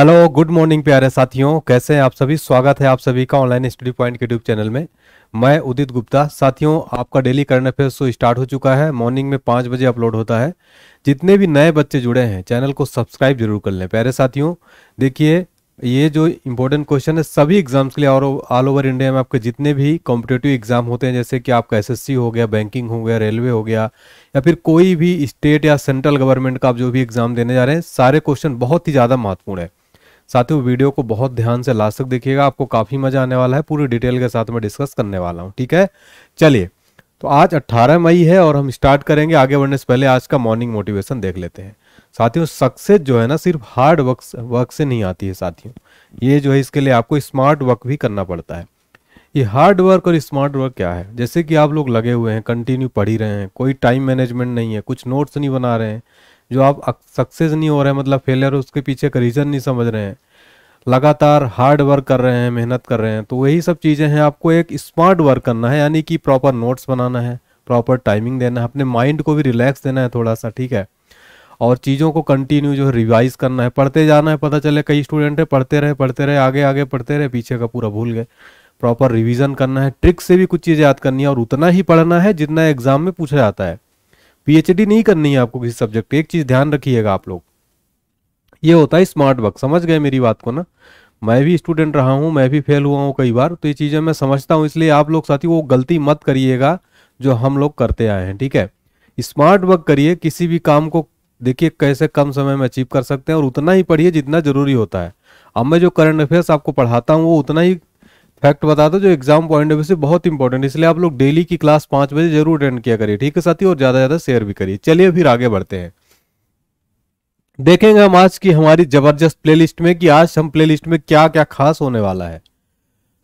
hello good morning प्यारे साथियों कैसे हैं आप सभी स्वागत है आप सभी का ऑनलाइन स्टडी पॉइंट के यूट्यूब चैनल में मैं उदित गुप्ता साथियों आपका daily current affair show start हो चुका है मॉर्निंग में पाँच बजे अपलोड होता है जितने भी नए बच्चे जुड़े हैं चैनल को सब्सक्राइब जरूर कर लें प्यारे साथियों देखिए ये जो इम्पोर्टेंट क्वेश्चन है सभी एग्जाम्स के लिए और ऑल ओवर इंडिया में आपके जितने भी कॉम्पिटेटिव एग्जाम होते हैं जैसे कि आपका एसएससी हो गया बैंकिंग हो गया रेलवे हो गया या फिर कोई भी स्टेट या सेंट्रल गवर्नमेंट का आप जो भी एग्जाम देने जा रहे हैं सारे क्वेश्चन बहुत ही ज़्यादा महत्वपूर्ण है साथ ही वीडियो को बहुत ध्यान से लास्ट तक देखिएगा आपको काफ़ी मजा आने वाला है पूरी डिटेल के साथ मैं डिस्कस करने वाला हूँ ठीक है चलिए तो आज 18 मई है और हम स्टार्ट करेंगे आगे बढ़ने से पहले आज का मॉर्निंग मोटिवेशन देख लेते हैं साथियों सक्सेस जो है ना सिर्फ हार्ड वर्क वर्क से नहीं आती है साथियों ये जो है इसके लिए आपको स्मार्ट वर्क भी करना पड़ता है ये हार्ड वर्क और स्मार्ट वर्क क्या है जैसे कि आप लोग लगे हुए हैं कंटिन्यू पढ़ी रहे हैं कोई टाइम मैनेजमेंट नहीं है कुछ नोट्स नहीं बना रहे हैं जो आप सक्सेस नहीं हो रहे हैं मतलब फेलियर उसके पीछे का रीज़न नहीं समझ रहे हैं लगातार हार्ड वर्क कर रहे हैं मेहनत कर रहे हैं तो वही सब चीज़ें हैं आपको एक स्मार्ट वर्क करना है यानी कि प्रॉपर नोट्स बनाना है प्रॉपर टाइमिंग देना है अपने माइंड को भी रिलैक्स देना है थोड़ा सा ठीक है और चीज़ों को कंटिन्यू जो है रिवाइज करना है पढ़ते जाना है पता चले कई स्टूडेंट है पढ़ते रहे पढ़ते रहे आगे आगे पढ़ते रहे पीछे का पूरा भूल गए प्रॉपर रिविजन करना है ट्रिक से भी कुछ चीज़ें याद करनी है और उतना ही पढ़ना है जितना एग्जाम में पूछा जाता है पीएचडी नहीं करनी है आपको किसी सब्जेक्ट एक चीज ध्यान रखिएगा आप लोग ये होता है स्मार्ट वर्क समझ गए मेरी बात को ना मैं भी स्टूडेंट रहा हूँ मैं भी फेल हुआ हूँ कई बार तो ये चीज़ें मैं समझता हूँ इसलिए आप लोग साथी वो गलती मत करिएगा जो हम लोग करते आए हैं ठीक है स्मार्ट वर्क करिए किसी भी काम को देखिए कैसे कम समय में अचीव कर सकते हैं और उतना ही पढ़िए जितना जरूरी होता है अब मैं जो करंट अफेयर्स आपको पढ़ाता हूँ वो उतना ही फैक्ट बता दो जो एग्जाम पॉइंट ऑफ व्यू से बहुत इंपॉर्टेंट इसलिए आप लोग डेली की क्लास पांच बजे जरूर अटेंड किया करिए ठीक है साथी और ज्यादा ज्यादा शेयर भी करिए चलिए फिर आगे बढ़ते हैं देखेंगे हम आज की हमारी जबरदस्त प्लेलिस्ट में कि आज हम प्लेलिस्ट में क्या क्या खास होने वाला है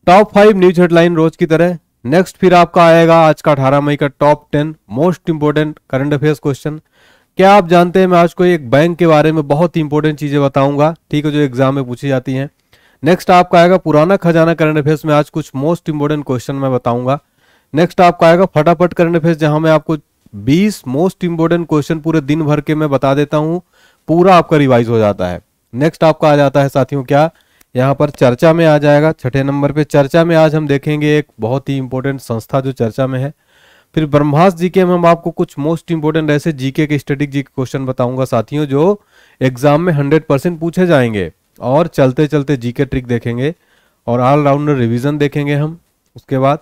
टॉप फाइव न्यूज हेडलाइन रोज की तरह नेक्स्ट फिर आपका आएगा आज का अठारह मई का top ten most important current affairs question क्या आप जानते हैं मैं आज को एक बैंक के बारे में बहुत ही इंपॉर्टेंट चीजें बताऊंगा ठीक है जो एग्जाम में पूछी जाती हैं नेक्स्ट आपका आएगा पुराना खजाना करंट अफेयर्स में आज कुछ मोस्ट इंपोर्टेंट क्वेश्चन मैं बताऊंगा नेक्स्ट आपका आएगा फटाफट करंट अफेयर्स जहां मैं आपको 20 मोस्ट इंपोर्टेंट क्वेश्चन पूरे दिन भर के मैं बता देता हूं पूरा आपका रिवाइज हो जाता है नेक्स्ट आपका आ जाता है साथियों क्या यहाँ पर चर्चा में आ जाएगा छठे नंबर पे चर्चा में आज हम देखेंगे एक बहुत ही इंपॉर्टेंट संस्था जो चर्चा में है फिर ब्रह्मास जीके में हम आपको कुछ मोस्ट इंपोर्टेंट ऐसे जीके के स्टेटिक के क्वेश्चन बताऊंगा साथियों जो एग्जाम में हंड्रेड परसेंट पूछे जाएंगे और चलते चलते जी के ट्रिक देखेंगे और ऑलराउंडर रिविजन देखेंगे हम उसके बाद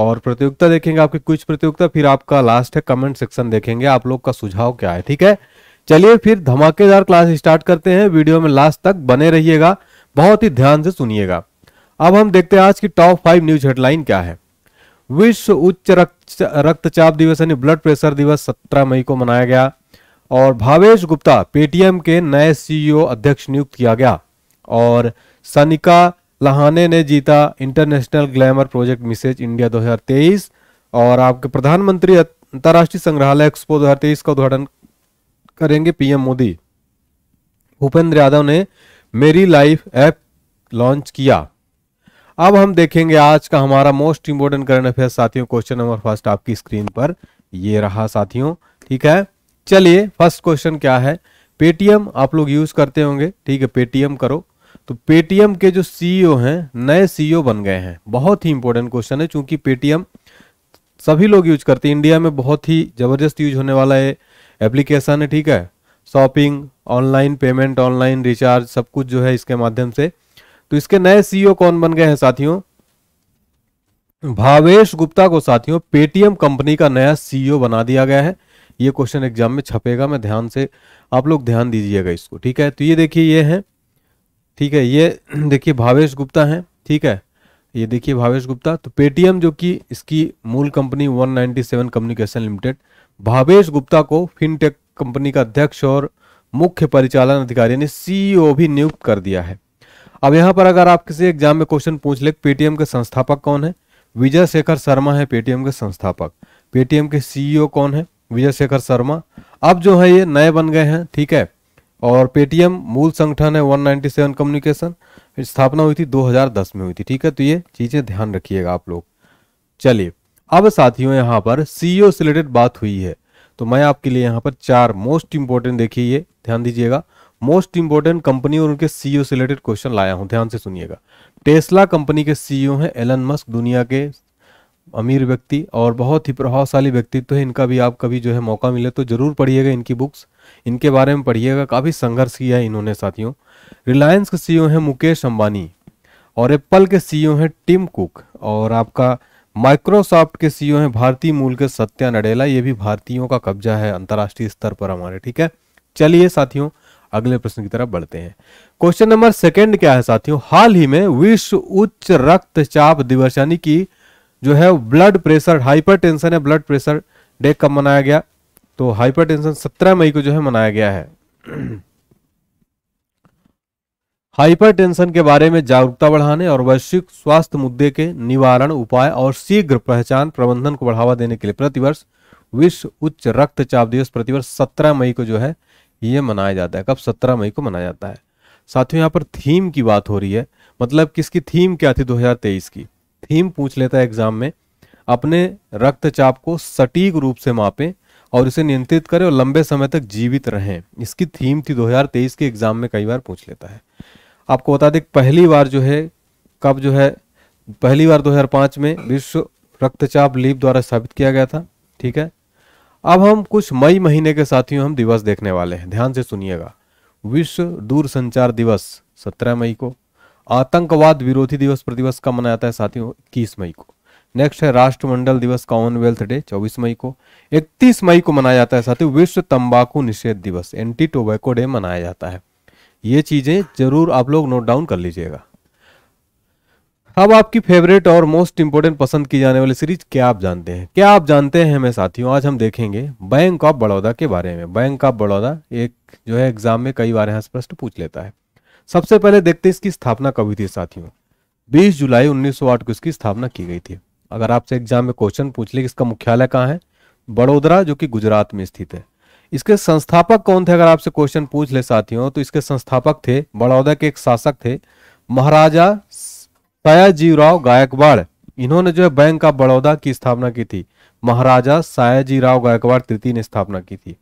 और प्रतियोगिता देखेंगे आपकी कुछ प्रतियोगिता फिर आपका लास्ट है कमेंट सेक्शन देखेंगे आप लोग का सुझाव क्या है ठीक है चलिए फिर धमाकेदार क्लास स्टार्ट करते हैं वीडियो में लास्ट तक बने रहिएगा बहुत ही ध्यान से सुनिएगा अब हम देखते हैं आज की टॉप फाइव न्यूज हेडलाइन क्या है विश्व उच्च रक्तचाप दिवस यानी ब्लड प्रेशर दिवस सत्रह मई को मनाया गया और भावेश गुप्ता पेटीएम के नए सीईओ e अध्यक्ष नियुक्त किया गया और सनिका लहाने ने जीता international glamour project Mrs India 2023 और आपके प्रधानमंत्री अंतर्राष्ट्रीय संग्रहालय एक्सपो 2023 का उद्घाटन करेंगे पीएम मोदी भूपेंद्र यादव ने मेरी लाइफ ऐप लॉन्च किया अब हम देखेंगे आज का हमारा मोस्ट इंपोर्टेंट करंट अफेयर साथियों क्वेश्चन नंबर फर्स्ट आपकी स्क्रीन पर ये रहा साथियों ठीक है चलिए फर्स्ट क्वेश्चन क्या है पेटीएम आप लोग यूज करते होंगे ठीक है पेटीएम करो तो पेटीएम के जो सीईओ e हैं नए सीईओ e बन गए हैं बहुत ही इंपॉर्टेंट क्वेश्चन है क्योंकि पेटीएम सभी लोग यूज करते हैं इंडिया में बहुत ही ज़बरदस्त यूज होने वाला है एप्लीकेशन है ठीक है shopping online payment online recharge सब कुछ जो है इसके माध्यम से तो इसके नए सीईओ e कौन बन गए हैं साथियों भावेश गुप्ता को साथियों पेटीएम कंपनी का नया सीईओ बना दिया गया है ये क्वेश्चन एग्जाम में छपेगा मैं ध्यान से आप लोग ध्यान दीजिएगा इसको ठीक है तो ये देखिए ये है ठीक है ये देखिए भावेश गुप्ता हैं ठीक है ये देखिए भावेश गुप्ता तो पेटीएम जो कि इसकी मूल company 197 communication limited Bhavesh Gupta को फिनटेक कंपनी का अध्यक्ष और मुख्य परिचालन अधिकारी ने सीईओ e भी नियुक्त कर दिया है अब यहाँ पर अगर आप किसी एग्जाम में क्वेश्चन पूछ ले पेटीएम के संस्थापक कौन है विजय शेखर शर्मा है पेटीएम के संस्थापक पेटीएम के सीईओ e कौन है विजय शेखर शर्मा अब जो है ये नए बन गए हैं ठीक है और पेटीएम मूल संगठन है 197 कम्युनिकेशन स्थापना हुई थी 2010 में हुई थी ठीक है तो ये चीज़ें ध्यान रखिएगा आप लोग चलिए अब साथियों यहाँ पर सीईओ e से रिलेटेड बात हुई है तो मैं आपके लिए यहाँ पर चार मोस्ट इंपॉर्टेंट देखिए ये ध्यान दीजिएगा मोस्ट इंपोर्टेंट कंपनी और उनके सीईओ e से रिलेटेड क्वेश्चन लाया हूँ ध्यान से सुनिएगा टेस्ला कंपनी के सीईओ e हैं एलन मस्क दुनिया के अमीर व्यक्ति और बहुत ही प्रभावशाली व्यक्तित्व तो है इनका भी आप कभी जो है मौका मिले तो ज़रूर पढ़िएगा इनकी बुक्स इनके बारे में पढ़िएगा काफ़ी संघर्ष किया है इन्होंने साथियों रिलायंस के सीईओ हैं मुकेश अंबानी और एप्पल के सीईओ हैं टिम कुक और आपका माइक्रोसॉफ्ट के सीईओ हैं भारतीय मूल के सत्या नडेला ये भी भारतीयों का कब्जा है अंतर्राष्ट्रीय स्तर पर हमारे ठीक है चलिए साथियों अगले प्रश्न की तरफ बढ़ते हैं क्वेश्चन नंबर सेकेंड क्या है साथियों हाल ही में विश्व उच्च रक्तचाप दिवस यानी कि जो है ब्लड प्रेशर हाइपरटेंशन है ब्लड प्रेशर डे कब मनाया गया तो हाइपरटेंशन 17 मई को जो है मनाया गया है हाइपरटेंशन के बारे में जागरूकता बढ़ाने और वैश्विक स्वास्थ्य मुद्दे के निवारण उपाय और शीघ्र पहचान प्रबंधन को बढ़ावा देने के लिए प्रतिवर्ष विश्व उच्च रक्तचाप दिवस प्रतिवर्ष सत्रह मई को जो है ये मनाया जाता है कब सत्रह मई को मनाया जाता है साथियों यहाँ पर थीम की बात हो रही है मतलब किसकी थीम क्या थी 2023 की थीम पूछ लेता है एग्जाम में अपने रक्तचाप को सटीक रूप से मापें और इसे नियंत्रित करें और लंबे समय तक जीवित रहें इसकी थीम थी 2023 के एग्जाम में कई बार पूछ लेता है आपको बता दें पहली बार जो है कब जो है पहली बार 2005 में विश्व रक्तचाप लीप द्वारा स्थापित किया गया था ठीक है अब हम कुछ मई महीने के साथियों हम दिवस देखने वाले हैं ध्यान से सुनिएगा विश्व दूर दिवस सत्रह मई को आतंकवाद विरोधी दिवस प्रतिवर्ष का मनाया जाता है साथियों इक्कीस मई को नेक्स्ट है राष्ट्रमंडल दिवस कॉमनवेल्थ डे 24 मई को 31 मई को मनाया जाता है साथियों विश्व तंबाकू निषेध दिवस एंटी टोबैको डे मनाया जाता है ये चीजें जरूर आप लोग नोट डाउन कर लीजिएगा अब आपकी फेवरेट और मोस्ट इंपोर्टेंट पसंद की जाने वाली सीरीज क्या आप जानते हैं क्या आप जानते हैं हमें साथियों आज हम देखेंगे बैंक ऑफ बड़ौदा के बारे में बैंक ऑफ बड़ौदा एक जो है एग्जाम में कई बार यहाँ स्पष्ट पूछ लेता है सबसे पहले देखते हैं इसकी स्थापना कब हुई थी साथियों 20 जुलाई 1908 को इसकी स्थापना की गई थी अगर आपसे एग्जाम में क्वेश्चन पूछ ले कि इसका मुख्यालय कहाँ है बड़ोदरा जो कि गुजरात में स्थित है इसके संस्थापक कौन थे अगर आपसे क्वेश्चन पूछ ले साथियों तो इसके संस्थापक थे बड़ौदा के एक शासक थे महाराजा सयाजीराव गायकवाड़ इन्होंने जो है बैंक ऑफ बड़ौदा की स्थापना की थी महाराजा सयाजीराव गायकवाड़ तृतीय ने स्थापना की थी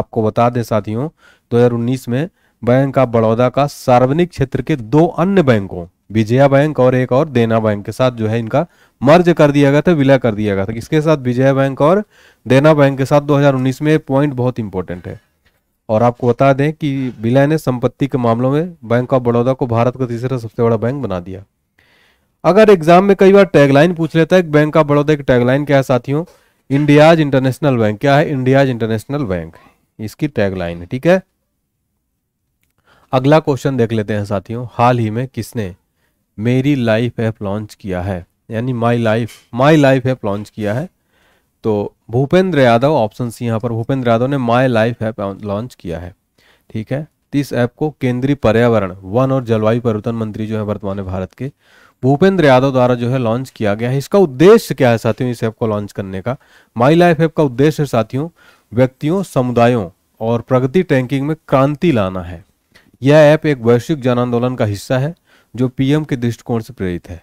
आपको बता दें साथियों 2019 में बैंक ऑफ बड़ौदा का सार्वजनिक क्षेत्र के दो अन्य बैंकों विजया बैंक और एक और देना बैंक के साथ जो है इनका मर्ज कर दिया गया था विलय कर दिया गया था इसके साथ विजया बैंक और देना बैंक के साथ 2019 में पॉइंट बहुत इंपॉर्टेंट है और आपको बता दें कि विलय ने संपत्ति के मामलों में बैंक ऑफ बड़ौदा को भारत का तीसरा सबसे बड़ा बैंक बना दिया अगर एग्जाम में कई बार टैगलाइन पूछ लेता है बैंक ऑफ बड़ौदा की टैगलाइन क्या है साथियों इंडियाज इंटरनेशनल बैंक क्या है इंडियाज इंटरनेशनल बैंक इसकी टैगलाइन है ठीक है अगला क्वेश्चन देख लेते हैं साथियों हाल ही में किसने मेरी लाइफ ऐप लॉन्च किया है यानी my life my life app launch किया है तो भूपेंद्र यादव ऑप्शन सी यहाँ पर भूपेंद्र यादव ने माई लाइफ ऐप लॉन्च किया है ठीक है इस ऐप को केंद्रीय पर्यावरण वन और जलवायु परिवर्तन मंत्री जो है वर्तमान भारत के भूपेंद्र यादव द्वारा जो है लॉन्च किया गया है इसका उद्देश्य क्या है साथियों इस ऐप को लॉन्च करने का माई लाइफ ऐप का उद्देश्य साथियों व्यक्तियों समुदायों और प्रगति टैंकिंग में क्रांति लाना है यह ऐप एक वैश्विक जन आंदोलन का हिस्सा है जो पीएम के दृष्टिकोण से प्रेरित है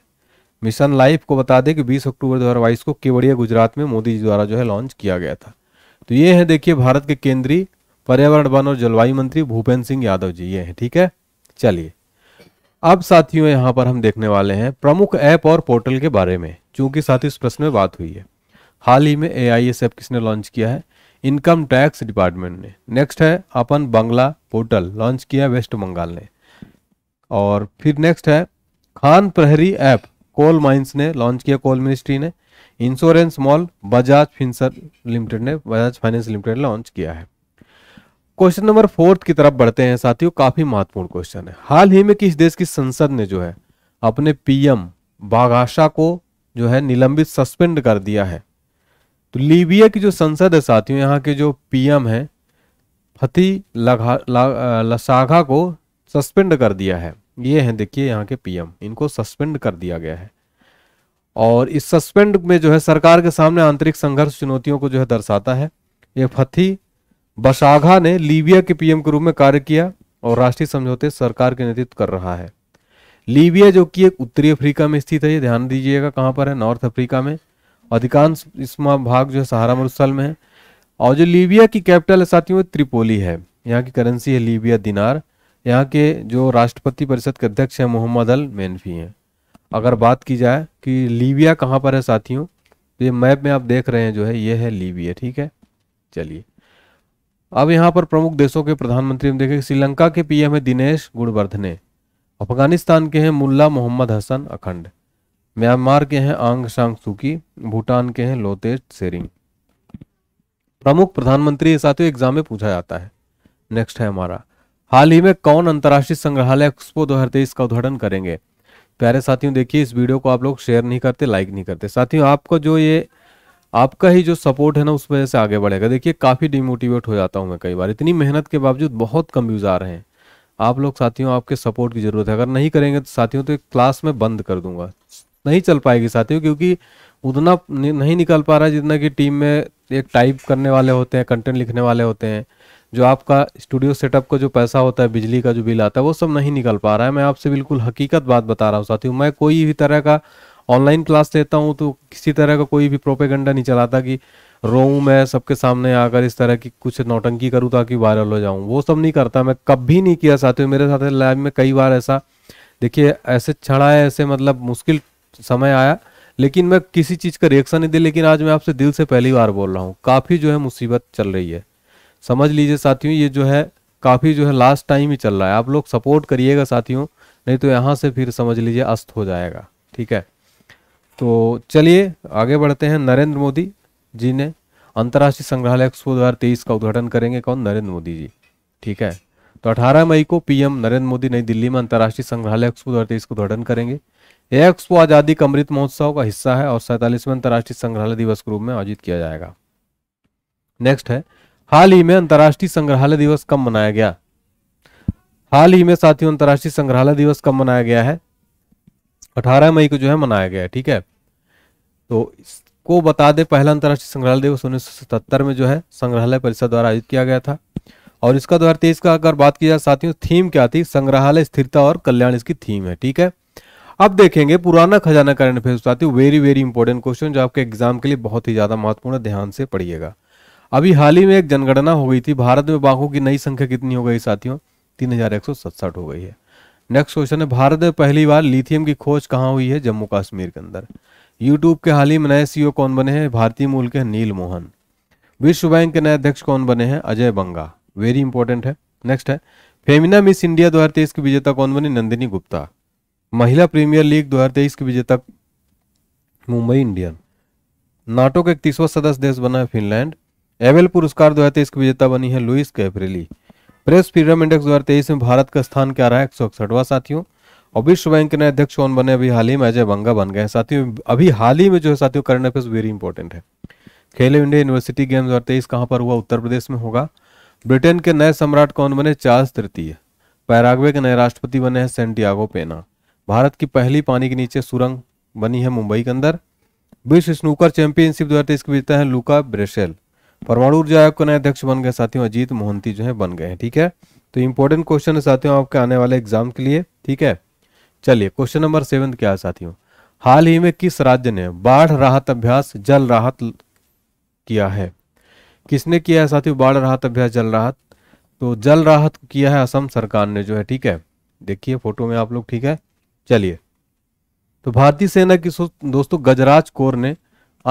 मिशन लाइफ को बता दें कि 20 अक्टूबर 2022 को केवड़िया गुजरात में मोदी जी द्वारा जो है लॉन्च किया गया था तो ये है देखिए भारत के केंद्रीय पर्यावरण वन और जलवायु मंत्री भूपेंद्र सिंह यादव जी ये हैं ठीक है चलिए अब साथियों यहाँ पर हम देखने वाले हैं प्रमुख ऐप और पोर्टल के बारे में चूंकि साथ इस प्रश्न में बात हुई है हाल ही में ए आई एस ऐप किसने लॉन्च किया है इनकम टैक्स डिपार्टमेंट ने नेक्स्ट है अपन बंगला पोर्टल लॉन्च किया है वेस्ट बंगाल ने और फिर नेक्स्ट है Khan Prahari app coal mines ने लॉन्च किया कोल मिनिस्ट्री ने insurance mall Bajaj Finserv limited ने बजाज फाइनेंस लिमिटेड ने लॉन्च किया है क्वेश्चन नंबर फोर्थ की तरफ बढ़ते हैं साथियों काफी महत्वपूर्ण क्वेश्चन है हाल ही में किस देश की संसद ने जो है अपने पीएम बागाशा को जो है निलंबित सस्पेंड कर दिया है तो लीबिया की जो संसद है साथियों यहाँ के जो पीएम है फती लसाघा को सस्पेंड कर दिया है ये हैं देखिए यहाँ के पीएम इनको सस्पेंड कर दिया गया है और इस सस्पेंड में जो है सरकार के सामने आंतरिक संघर्ष चुनौतियों को जो है दर्शाता है ये फती बशाघा ने लीबिया के पीएम के रूप में कार्य किया और राष्ट्रीय समझौते सरकार के नेतृत्व कर रहा है लीबिया जो कि एक उत्तरी अफ्रीका में स्थित है ये ध्यान दीजिएगा कहाँ पर है नॉर्थ अफ्रीका में अधिकांश इसमें भाग जो है सहारा मरुस्थल में है और जो लीबिया की कैपिटल है साथियों त्रिपोली है यहाँ की करेंसी है लीबिया दिनार यहाँ के जो राष्ट्रपति परिषद के अध्यक्ष हैं मोहम्मद अल मेनफी हैं अगर बात की जाए कि लीबिया कहाँ पर है साथियों तो ये मैप में आप देख रहे हैं जो है ये है लीबिया ठीक है चलिए अब यहाँ पर प्रमुख देशों के प्रधानमंत्री हम देखें श्रीलंका के पीएम है दिनेश गुणवर्धने अफगानिस्तान के हैं मुल्ला मोहम्मद हसन अखंड म्यांमार के हैं आंग सांग सुकी भूटान के हैं लोतेज सेरिंग प्रमुख प्रधानमंत्री के साथ एग्जाम में पूछा जाता है नेक्स्ट है हमारा हाल ही में कौन अंतर्राष्ट्रीय संग्रहालय एक्सपो दो का उद्घाटन करेंगे प्यारे साथियों देखिए इस वीडियो को आप लोग शेयर नहीं करते लाइक नहीं करते साथियों आपको जो ये आपका ही जो सपोर्ट है ना उस वजह से आगे बढ़ेगा देखिए काफ़ी डिमोटिवेट हो जाता हूँ मैं कई बार इतनी मेहनत के बावजूद बहुत कम व्यूज़ आ रहे हैं आप लोग साथियों आपके सपोर्ट की ज़रूरत है अगर नहीं करेंगे तो साथियों तो क्लास में बंद कर दूंगा नहीं चल पाएगी साथियों क्योंकि उतना नहीं निकल पा रहा है जितना कि टीम में एक टाइप करने वाले होते हैं कंटेंट लिखने वाले होते हैं जो आपका स्टूडियो सेटअप का जो पैसा होता है बिजली का जो बिल आता है वो सब नहीं निकल पा रहा है मैं आपसे बिल्कुल हकीकत बात बता रहा हूँ साथियों मैं कोई भी तरह का ऑनलाइन क्लास लेता हूँ तो किसी तरह का कोई भी प्रोपेगेंडा नहीं चलाता कि रोऊँ मैं सबके सामने आकर इस तरह की कुछ नौटंकी करूँ ताकि वायरल हो जाऊँ वो सब नहीं करता मैं कभी नहीं किया साथियों मेरे साथ लाइव में कई बार ऐसा देखिए ऐसे छड़ा है ऐसे मतलब मुश्किल समय आया लेकिन मैं किसी चीज़ का रिएक्शन नहीं दे लेकिन आज मैं आपसे दिल से पहली बार बोल रहा हूँ काफ़ी जो है मुसीबत चल रही है समझ लीजिए साथियों ये जो है काफ़ी जो है लास्ट टाइम ही चल रहा है आप लोग सपोर्ट करिएगा साथियों नहीं तो यहाँ से फिर समझ लीजिए अस्त हो जाएगा ठीक है तो चलिए आगे बढ़ते हैं नरेंद्र मोदी जी ने अंतर्राष्ट्रीय संग्रहालय एक्सपो दो का उद्घाटन करेंगे कौन नरेंद्र मोदी जी ठीक है तो 18 मई को पीएम नरेंद्र मोदी नई दिल्ली में अंतर्राष्ट्रीय संग्रहालय एक्सपो दो का उद्घाटन करेंगे एक्सपो आजादी का अमृत महोत्सव का हिस्सा है और सैतालीसवें अंतर्राष्ट्रीय संग्रहालय दिवस के रूप में आयोजित किया जाएगा नेक्स्ट है हाल ही में अंतर्राष्ट्रीय संग्रहालय दिवस कब मनाया गया हाल ही में साथियों अंतर्राष्ट्रीय संग्रहालय दिवस कब मनाया गया है 18 मई को जो है मनाया गया है ठीक है तो इसको बता दे पहला अंतर्राष्ट्रीय संग्रहालय दिवस उन्नीस में जो है संग्रहालय परिषद द्वारा आयोजित किया गया था और इसका दो हजार तेईस का अगर बात की जाए साथियों थीम क्या थी संग्रहालय स्थिरता और कल्याण इसकी थीम है ठीक है अब देखेंगे पुराना खजाना करंट अफेयर साथी वेरी वेरी इंपॉर्टेंट क्वेश्चन जो आपके एग्जाम के लिए बहुत ही ज्यादा महत्वपूर्ण ध्यान से पढ़िएगा अभी हाल ही में एक जनगणना हो गई थी भारत में बाघों की नई संख्या कितनी हो गई साथियों तीन हो गई है नेक्स्ट क्वेश्चन है भारत में पहली बार लिथियम की खोज कहाँ हुई है जम्मू कश्मीर के अंदर यूट्यूब के हाल ही में नए सीईओ e कौन बने हैं भारतीय मूल के नील मोहन विश्व बैंक के नए अध्यक्ष कौन बने हैं अजय बंगा वेरी इंपॉर्टेंट है नेक्स्ट है फेमिना मिस इंडिया 2023 की विजेता कौन बनी नंदिनी गुप्ता महिला प्रीमियर लीग 2023 की विजेता मुंबई इंडियन नाटो का इकतीसवां सदस्य देश बना है फिनलैंड एवेल पुरस्कार 2023 के विजेता बनी है लुइस कैप्रेली प्रेस फ्रीडम इंडेक्स 2023 में भारत का स्थान क्या रहा है एक साथियों और विश्व बैंक के नए अध्यक्ष कौन बने अभी हाल ही में अजय बंगा बन गए साथियों अभी हाल ही में जो है साथियों करंट अफेयर्स वेरी इंपॉर्टेंट है खेलो इंडिया यूनिवर्सिटी गेम दो हजार कहाँ पर हुआ उत्तर प्रदेश में होगा ब्रिटेन के नए सम्राट कौन बने चार्ल्स तृतीय पैराग्वे के नए राष्ट्रपति बने हैं सेंटियागो पेना भारत की पहली पानी के नीचे सुरंग बनी है मुंबई के अंदर विश्व स्नूकर चैंपियनशिप दो हजार के विजेता है लुका ब्रेसेल परमाणु ऊर्जा आयोग के नए अध्यक्ष बन गए साथियों अजीत मोहंती जो है बन गए हैं ठीक है तो इंपॉर्टेंट क्वेश्चन है साथियों आपके आने वाले एग्जाम के लिए ठीक है चलिए क्वेश्चन नंबर सेवन क्या है साथियों हाल ही में किस राज्य ने बाढ़ राहत अभ्यास जल राहत किया है किसने किया है साथियों बाढ़ राहत अभ्यास जल राहत तो जल राहत किया है असम सरकार ने जो है ठीक है देखिए फोटो में आप लोग ठीक है चलिए तो भारतीय सेना की दोस्तों गजराज कोर ने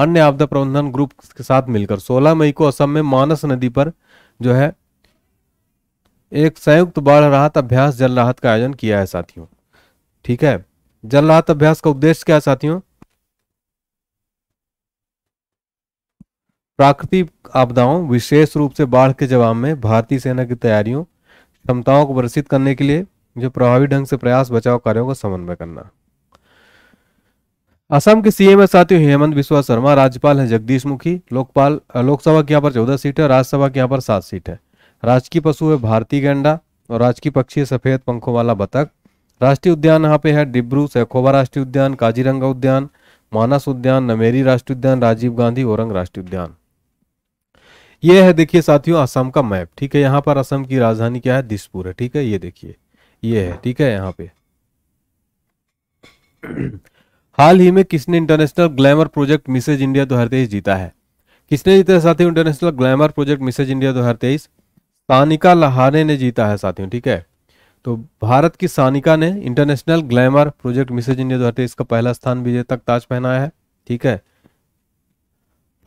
अन्य आपदा प्रबंधन ग्रुप के साथ मिलकर 16 मई को असम में मानस नदी पर जो है एक संयुक्त बाढ़ राहत अभ्यास जल राहत का आयोजन किया है साथियों ठीक है जल राहत अभ्यास का उद्देश्य क्या है साथियों प्राकृतिक आपदाओं विशेष रूप से बाढ़ के जवाब में भारतीय सेना की तैयारियों क्षमताओं को प्रदर्शित करने के लिए जो प्रभावी ढंग से प्रयास बचाव कार्यों का समन्वय करना असम के सीएम है साथियों हेमंत बिस्वा शर्मा राज्यपाल हैं जगदीश मुखी लोकपाल लोकसभा के यहाँ पर चौदह सीट है राज्यसभा के यहाँ पर सात सीट है राजकीय पशु है भारतीय गेंडा और राजकीय पक्षी है सफेद पंखों वाला बतख राष्ट्रीय उद्यान यहाँ पे है डिब्रू सैखोबा राष्ट्रीय उद्यान काजीरंगा उद्यान मानस उद्यान नमेरी राष्ट्रीय उद्यान राजीव गांधी औरंग राष्ट्रीय उद्यान ये है देखिए साथियों असम का मैप ठीक है यहाँ पर असम की राजधानी क्या है दिसपुर है ठीक है ये देखिए ये है ठीक है यहाँ पे हाल ही में किसने international glamour project Mrs India दो जीता है किसने जीता है साथियों international glamour project Mrs India दो सानिका लहाने ने जीता है साथियों ठीक है तो भारत की सानिका ने international glamour project Mrs India दो का पहला स्थान विजय तक ताज पहनाया है ठीक है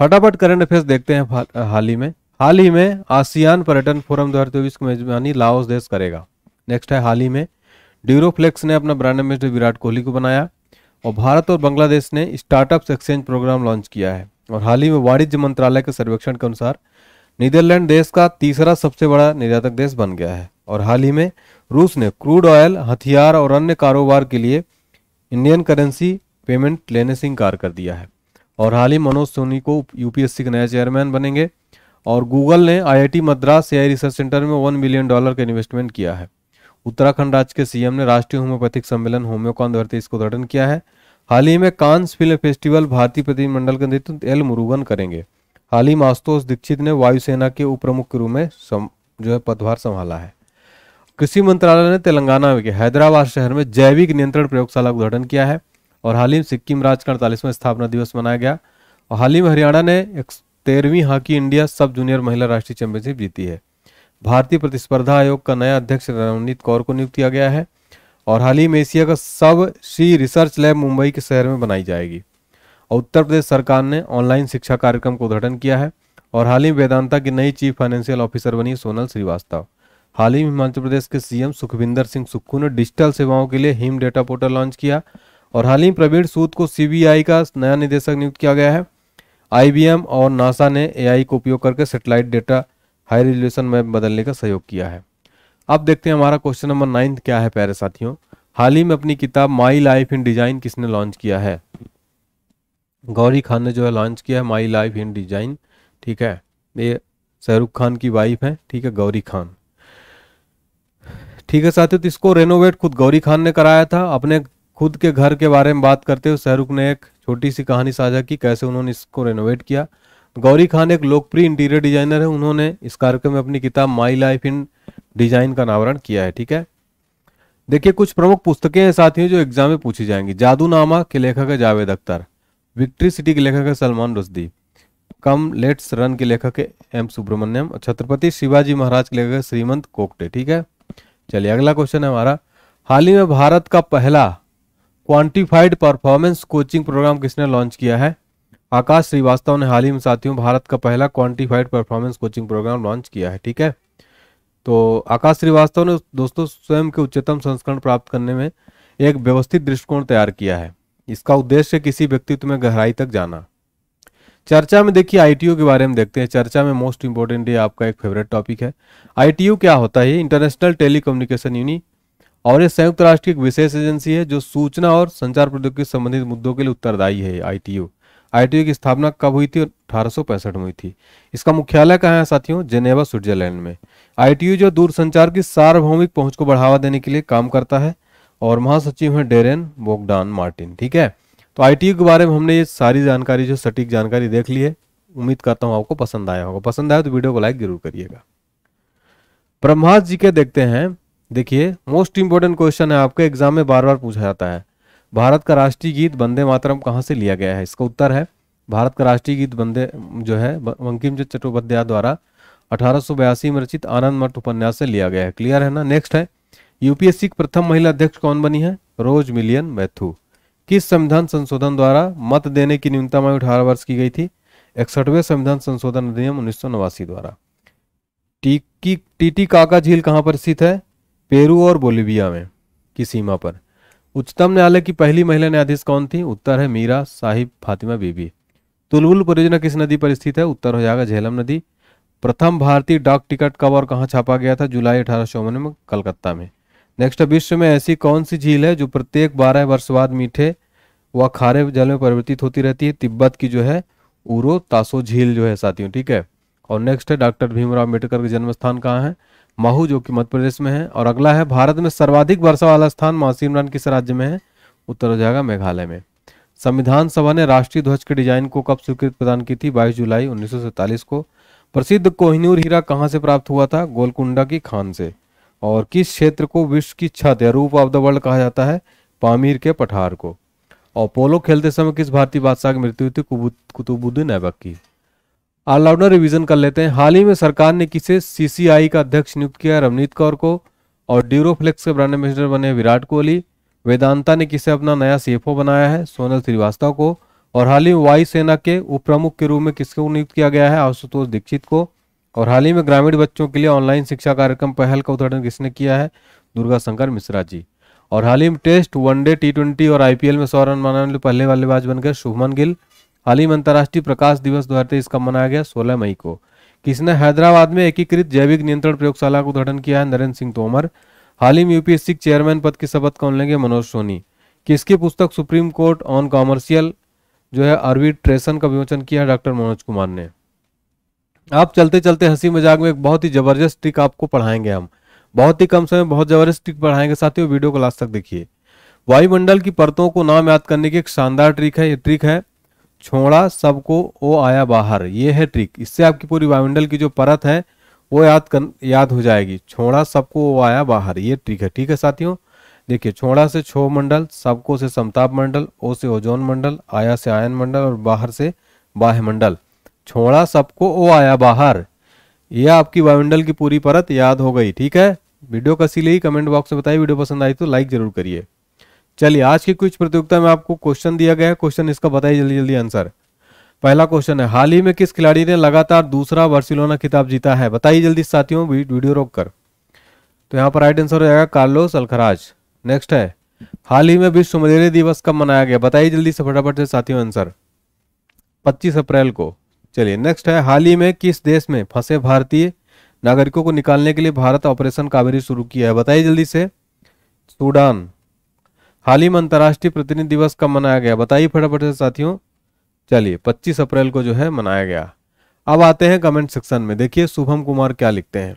फटाफट करंट अफेयर्स देखते हैं हाल ही में हाल ही में आसियान पर्यटन फोरम दो को मेजबानी लाओस देश करेगा नेक्स्ट है हाल ही में ड्यूरोफ्लेक्स ने अपना ब्रांड एम्बेसडर विराट कोहली को बनाया और भारत और बांग्लादेश ने स्टार्टअप्स एक्सचेंज प्रोग्राम लॉन्च किया है और हाल ही में वाणिज्य मंत्रालय के सर्वेक्षण के अनुसार नीदरलैंड देश का तीसरा सबसे बड़ा निर्यातक देश बन गया है और हाल ही में रूस ने क्रूड ऑयल हथियार और अन्य कारोबार के लिए इंडियन करेंसी पेमेंट लेने से इनकार कर दिया है और हाल ही मनोज सोनी को यूपीएससी के नए चेयरमैन बनेंगे और गूगल ने IIT Madras AI research centre में वन बिलियन डॉलर का इन्वेस्टमेंट किया है उत्तराखंड राज्य के सीएम ने राष्ट्रीय होम्योपैथिक सम्मेलन होम्योकॉन धरती इसको उद्घाटन किया है हाल ही में कांस फिल्म फेस्टिवल भारतीय प्रतिनिधिमंडल का नेतृत्व एल मुरुगन करेंगे हाल ही में आशुतोष दीक्षित ने वायुसेना के उप प्रमुख के रूप में जो है पदभार संभाला है कृषि मंत्रालय ने तेलंगाना के हैदराबाद शहर में जैविक नियंत्रण प्रयोगशाला का उद्घाटन किया है और हाल ही में सिक्किम राज्य का अड़तालीसवां स्थापना दिवस मनाया गया और हाल ही में हरियाणा ने तेरहवीं हॉकी इंडिया सब जूनियर महिला राष्ट्रीय चैंपियनशिप जीती है भारतीय प्रतिस्पर्धा आयोग का नया अध्यक्ष रवनीत कौर को नियुक्त किया गया है और हाल ही में एशिया का सब श्री रिसर्च लैब मुंबई के शहर में बनाई जाएगी और उत्तर प्रदेश सरकार ने ऑनलाइन शिक्षा कार्यक्रम का उद्घाटन किया है और हाल ही में वेदांता की नई चीफ फाइनेंशियल ऑफिसर बनी सोनल श्रीवास्तव हाल ही में हिमाचल प्रदेश के सीएम सुखविंदर सिंह सुक्खू ने डिजिटल सेवाओं के लिए हिम डेटा पोर्टल लॉन्च किया और हाल ही में प्रवीण सूद को सीबीआई का नया निदेशक नियुक्त किया गया है आईबीएम और नासा ने एआई को उपयोग करके satellite data high resolution map बदलने का सहयोग किया है अब देखते हैं हमारा क्वेश्चन नंबर नाइन्थ क्या है प्यारे साथियों हाल ही में अपनी किताब माई लाइफ इन डिजाइन किसने लॉन्च किया है गौरी खान ने जो है लॉन्च किया है माई लाइफ इन डिजाइन ठीक है ये शाहरुख खान की वाइफ है ठीक है गौरी खान ठीक है साथियों तो इसको रेनोवेट खुद गौरी खान ने कराया था अपने खुद के घर के बारे में बात करते हुए शाहरुख ने एक छोटी सी कहानी साझा की कैसे उन्होंने इसको रेनोवेट किया गौरी खान एक लोकप्रिय इंटीरियर डिजाइनर है उन्होंने इस कार्यक्रम में अपनी किताब माई लाइफ इन डिजाइन का अनावरण किया है ठीक है देखिए कुछ प्रमुख पुस्तकें हैं साथियों जो एग्जाम में पूछी जाएंगी जादूनामा के लेखक है जावेद अख्तर विक्ट्री सिटी के लेखक है Salman Rushdie come let's run के लेखक है एम सुब्रमण्यम और छत्रपति शिवाजी महाराज के लेखक है श्रीमंत कोकटे ठीक है चलिए अगला क्वेश्चन है हमारा हाल ही में भारत का पहला क्वांटिफाइड परफॉर्मेंस कोचिंग प्रोग्राम किसने लॉन्च किया है आकाश श्रीवास्तव ने हाल ही में साथियों भारत का पहला quantified performance coaching programme launch किया है ठीक है तो आकाश श्रीवास्तव ने दोस्तों स्वयं के उच्चतम संस्करण प्राप्त करने में एक व्यवस्थित दृष्टिकोण तैयार किया है इसका उद्देश्य किसी व्यक्तित्व में गहराई तक जाना चर्चा में देखिए आईटीयू के बारे में देखते हैं चर्चा में मोस्ट इंपोर्टेंट ये आपका एक फेवरेट टॉपिक है आईटीयू क्या होता है इंटरनेशनल टेलीकम्युनिकेशन यूनि और ये संयुक्त राष्ट्र की एक विशेष एजेंसी है जो सूचना और संचार प्रौद्योगिकी संबंधित मुद्दों के लिए उत्तरदायी है आईटीयू आईटीयू की स्थापना कब हुई थी अठारह में हुई थी इसका मुख्यालय कहाँ है साथियों जेनेवा स्विट्जरलैंड में आईटीयू जो दूरसंचार की सार्वभौमिक पहुंच को बढ़ावा देने के लिए काम करता है और महासचिव है डेरेन बोगडान मार्टिन ठीक है तो आईटीयू के बारे में हमने ये सारी जानकारी जो सटीक जानकारी देख ली है उम्मीद करता हूँ आपको पसंद आया होगा पसंद आया तो वीडियो को लाइक जरूर करिएगा ब्रह्मास जी के देखते हैं देखिए मोस्ट इंपोर्टेंट क्वेश्चन है आपके एग्जाम में बार बार पूछा जाता है भारत का राष्ट्रीय गीत वंदे मातरम कहाँ से लिया गया है इसका उत्तर है भारत का राष्ट्रीय गीत वंदे जो है बंकिम चट्टोपाध्याय द्वारा अठारह में रचित आनंद मठ उपन्यास से लिया गया है क्लियर है ना नेक्स्ट है यूपीएससी की प्रथम महिला अध्यक्ष कौन बनी है रोज मिलियन मैथू किस संविधान संशोधन द्वारा मत देने की न्यूनतम आयु अठारह वर्ष की गई थी इकसठवें संविधान संशोधन अधिनियम उन्नीस द्वारा टीकी टीटी काका झील कहाँ पर स्थित है पेरू और बोलिविया में की सीमा पर उच्चतम न्यायालय की पहली महिला न्यायाधीश कौन थी उत्तर है मीरा साहिब फातिमा बीबी तुलबुल परियोजना किस नदी पर स्थित है उत्तर हो जाएगा झेलम नदी प्रथम भारतीय डाक टिकट कब और कहाँ छापा गया था जुलाई अठारह में कलकत्ता में नेक्स्ट विश्व में ऐसी कौन सी झील है जो प्रत्येक बारह वर्ष बाद मीठे व खारे जल में परिवर्तित होती रहती है तिब्बत की जो है उरो तासो झील जो है साथियों ठीक है और नेक्स्ट है डॉक्टर भीमराव अम्बेडकर का जन्म स्थान कहाँ है महू जो कि मध्य प्रदेश में है और अगला है भारत में सर्वाधिक वर्षा वाला स्थान मासी इमरान किस राज्य में है उत्तर हो जाएगा मेघालय में संविधान सभा ने राष्ट्रीय ध्वज के डिजाइन को कब स्वीकृति प्रदान की थी बाईस जुलाई उन्नीस को प्रसिद्ध कोहिनूर हीरा कहाँ से प्राप्त हुआ था गोलकुंडा की खान से और किस क्षेत्र को विश्व की छत या रूप ऑफ द वर्ल्ड कहा जाता है पामीर के पठार को और पोलो खेलते समय किस भारतीय बादशाह की मृत्यु हुई थी कुतुबुद्दीन ऐबक की ऑलराउंडर रिवीजन कर लेते हैं हाल ही में सरकार ने किसे सीसीआई का अध्यक्ष नियुक्त किया रवनीत कौर को और ड्यूरोफ्लेक्स के ब्रांड एम्बेसडर बने विराट कोहली वेदांता ने किसे अपना नया सीएफओ बनाया है सोनल श्रीवास्तव को और हाल ही में वायुसेना के उप प्रमुख के रूप में किसको नियुक्त किया गया है आशुतोष दीक्षित को और हाल ही में ग्रामीण बच्चों के लिए ऑनलाइन शिक्षा कार्यक्रम पहल का उद्घाटन किसने किया है दुर्गा शंकर मिश्रा जी और हाल ही में टेस्ट वनडे टी ट्वेंटी और आईपीएल में सौ रन बनाने वाले पहले बल्लेबाज बन गए शुभमन गिल हालिम अंतर्राष्ट्रीय प्रकाश दिवस दो हजार मनाया गया सोलह मई को किसने हैदराबाद में एकीकृत जैविक नियंत्रण प्रयोगशाला का उद्घाटन किया है नरेंद्र सिंह तोमर हालिम यूपीएससी चेयरमैन पद की शपथ कौन लेंगे मनोज सोनी किसकी पुस्तक सुप्रीम कोर्ट ऑन कॉमर्शियल जो है ट्रेसन का विमोचन किया डॉक्टर मनोज कुमार ने आप चलते चलते हंसी मजाक में एक बहुत ही जबरदस्त ट्रिक आपको पढ़ाएंगे हम बहुत ही कम समय में बहुत जबरदस्त ट्रिक पढ़ाएंगे साथियों वीडियो को लास्ट तक देखिए वायुमंडल की परतों को नाम याद करने की एक शानदार ट्रिक है ये ट्रिक है छोड़ा सबको वो आया बाहर ये है ट्रिक इससे आपकी पूरी वायुमंडल की जो परत है वो याद कर याद हो जाएगी छोड़ा सबको वो आया बाहर ये ट्रिक है ठीक है साथियों देखिए छोड़ा से छो मंडल सबको से समताप मंडल ओ से ओजोन मंडल आया से आयन मंडल और बाहर से बाह्य मंडल छोड़ा सबको वो आया बाहर यह आपकी वायुमंडल की पूरी परत याद हो गई ठीक है वीडियो कसी ली कमेंट बॉक्स में बताइए वीडियो पसंद आई तो लाइक जरूर करिए चलिए आज की कुछ प्रतियोगिता में आपको क्वेश्चन दिया गया है क्वेश्चन इसका बताइए जल्दी जल्दी आंसर पहला क्वेश्चन है हाल ही में किस खिलाड़ी ने लगातार दूसरा बार्सिलोना खिताब जीता है बताइए जल्दी साथियों वीडियो रोक कर तो यहाँ पर राइट आंसर हो जाएगा कार्लोस अलखराज नेक्स्ट है हाल ही में विश्व मलेरिया दिवस कब मनाया गया बताइए जल्दी से फटाफट से साथियों आंसर 25 अप्रैल को चलिए नेक्स्ट है हाल ही में किस देश में फंसे भारतीय नागरिकों को निकालने के लिए भारत ऑपरेशन कावेरी शुरू किया है बताइए जल्दी से सूडान हाल ही में अंतर्राष्ट्रीय प्रतिनिधि दिवस कब मनाया गया बताइए फटाफट से साथियों चलिए 25 अप्रैल को जो है मनाया गया अब आते हैं कमेंट सेक्शन में देखिए शुभम कुमार क्या लिखते हैं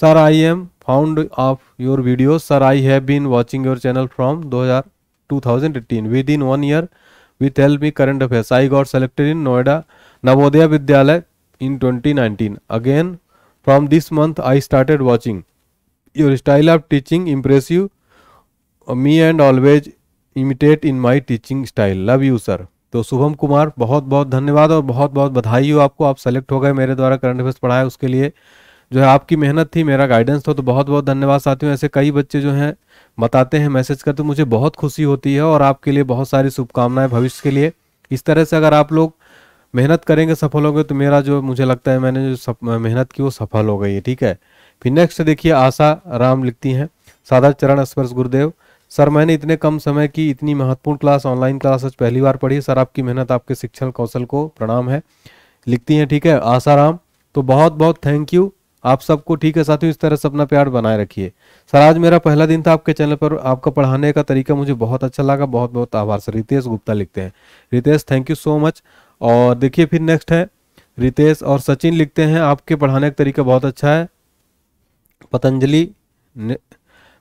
sir I am found of your video sir I have been watching your channel from thousand 2018 with in one year with help me current affairs I got selected in Noida Navodaya Vidyalaya in nineteen again from this month I started watching your style of teaching impressive me and always imitate in my teaching style love you sir तो शुभम कुमार बहुत बहुत धन्यवाद और बहुत बहुत बधाई हो आपको आप सेलेक्ट हो गए मेरे द्वारा करंट अफेयर्स पढ़ाए उसके लिए जो है आपकी मेहनत थी मेरा गाइडेंस था तो बहुत बहुत धन्यवाद साथियों ऐसे कई बच्चे जो हैं बताते हैं मैसेज करते मुझे बहुत खुशी होती है और आपके लिए बहुत सारी शुभकामनाएं भविष्य के लिए इस तरह से अगर आप लोग मेहनत करेंगे सफल होंगे तो मेरा जो मुझे लगता है मैंने जो सफ, मेहनत की वो सफल हो गई है ठीक है फिर नेक्स्ट देखिए आशा राम लिखती हैं सादा चरण स्पर्श गुरुदेव सर मैंने इतने कम समय की इतनी महत्वपूर्ण क्लास ऑनलाइन क्लास आज पहली बार पढ़ी सर आपकी मेहनत आपके शिक्षण कौशल को प्रणाम है लिखती हैं ठीक है आसाराम तो बहुत बहुत थैंक यू आप सबको ठीक है साथियों इस तरह से अपना प्यार बनाए रखिए सर आज मेरा पहला दिन था आपके चैनल पर आपका पढ़ाने का तरीका मुझे बहुत अच्छा लगा बहुत बहुत आभार सर रितेश गुप्ता लिखते हैं Ritesh thank you so much और देखिए फिर नेक्स्ट है रितेश और सचिन लिखते हैं आपके पढ़ाने का तरीका बहुत अच्छा है Patanjali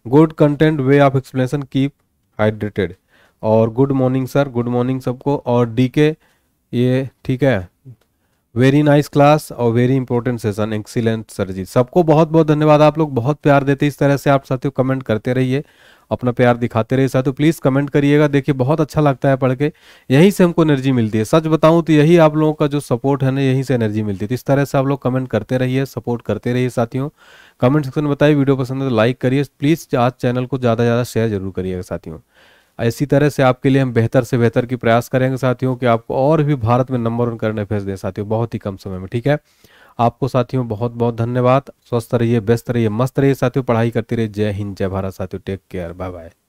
good content way of explanation keep hydrated और good morning sir good morning सबको और डी के ये ठीक है वेरी नाइस क्लास और very important session excellent sir ji सबको बहुत बहुत धन्यवाद आप लोग बहुत प्यार देते इस तरह से आप साथियों कमेंट करते रहिए अपना प्यार दिखाते रहिए साथियों प्लीज़ कमेंट करिएगा देखिए बहुत अच्छा लगता है पढ़ के यहीं से हमको एनर्जी मिलती है सच बताऊं तो यही आप लोगों का जो सपोर्ट है ना यहीं से एनर्जी मिलती है तो इस तरह से आप लोग कमेंट करते रहिए सपोर्ट करते रहिए साथियों कमेंट सेक्शन में बताइए वीडियो पसंद है तो लाइक करिए प्लीज़ आज चैनल को ज़्यादा से ज़्यादा शेयर जरूर करिएगा साथियों इसी तरह से आपके लिए हम बेहतर से बेहतर की प्रयास करेंगे साथियों कि आपको और भी भारत में नंबर वन करने फेस दें साथियों बहुत ही कम समय में ठीक है आपको साथियों बहुत बहुत धन्यवाद स्वस्थ रहिए व्यस्त रहिए मस्त रहिए साथियों पढ़ाई करते रहिए जय हिंद जय भारत साथियों टेक केयर बाय बाय